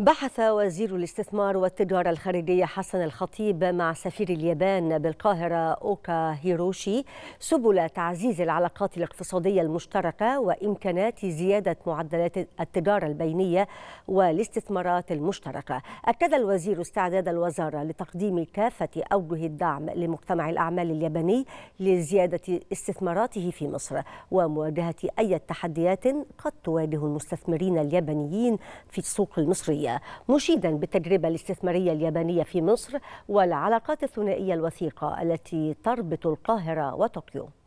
بحث وزير الاستثمار والتجارة الخارجية حسن الخطيب مع سفير اليابان بالقاهرة أوكا هيروشي سبل تعزيز العلاقات الاقتصادية المشتركة وإمكانات زيادة معدلات التجارة البينية والاستثمارات المشتركة أكد الوزير استعداد الوزارة لتقديم كافة أوجه الدعم لمجتمع الأعمال الياباني لزيادة استثماراته في مصر ومواجهة أي تحديات قد تواجه المستثمرين اليابانيين في السوق المصرية اليابانية مشيدا بالتجربة الاستثمارية اليابانية في مصر والعلاقات الثنائية الوثيقة التي تربط القاهرة وطوكيو